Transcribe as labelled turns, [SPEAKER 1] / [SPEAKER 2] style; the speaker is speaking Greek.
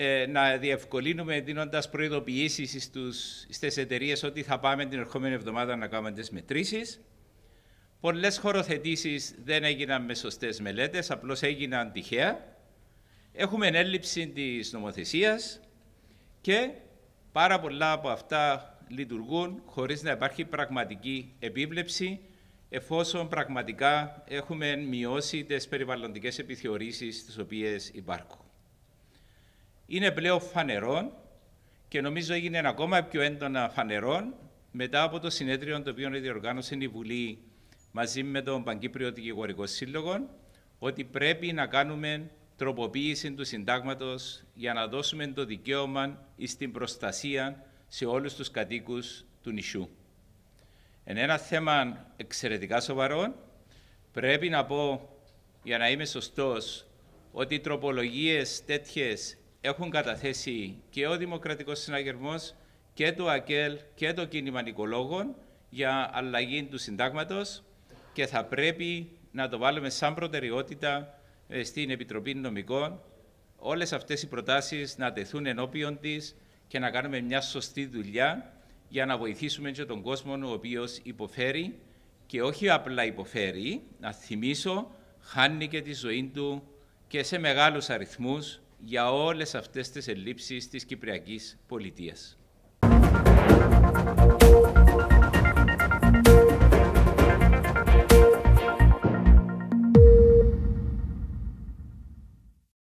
[SPEAKER 1] Ε, να διευκολύνουμε δίνοντας προειδοποιήσεις στις εταιρείες ότι θα πάμε την ερχόμενη εβδομάδα να κάνουμε τις μετρήσεις. Πολλές χωροθετήσεις δεν έγιναν με σωστές μελέτες, απλώς έγιναν τυχαία. Έχουμε ενέλλειψη της νομοθεσίας και πάρα πολλά από αυτά λειτουργούν χωρίς να υπάρχει πραγματική επίβλεψη εφόσον πραγματικά έχουμε μειώσει τις περιβαλλοντικές επιθεωρήσεις τις οποίες υπάρχουν είναι πλέον φανερό και νομίζω έγινε ακόμα πιο έντονα φανερό μετά από το συνέδριο το οποίο διοργάνωσε η Βουλή μαζί με τον Παγκύπριο Δικηγορικό Σύλλογο ότι πρέπει να κάνουμε τροποποίηση του συντάγματος για να δώσουμε το δικαίωμα στην προστασία σε όλους τους κατοίκους του νησιού. Είναι ένα θέμα εξαιρετικά σοβαρό. Πρέπει να πω, για να είμαι σωστός, ότι τροπολογίες τέτοιες έχουν καταθέσει και ο Δημοκρατικός Συναγερμός και το ΑΚΕΛ και το Κίνημα Νικολόγων για αλλαγή του συντάγματος και θα πρέπει να το βάλουμε σαν προτεραιότητα ε, στην Επιτροπή Νομικών όλες αυτές οι προτάσεις να τεθούν ενώπιον της και να κάνουμε μια σωστή δουλειά για να βοηθήσουμε και τον κόσμο ο οποίος υποφέρει και όχι απλά υποφέρει, να θυμίσω, χάνει και τη ζωή του και σε μεγάλους αριθμούς για όλες αυτές τις ελλείψεις της Κυπριακής Πολιτείας.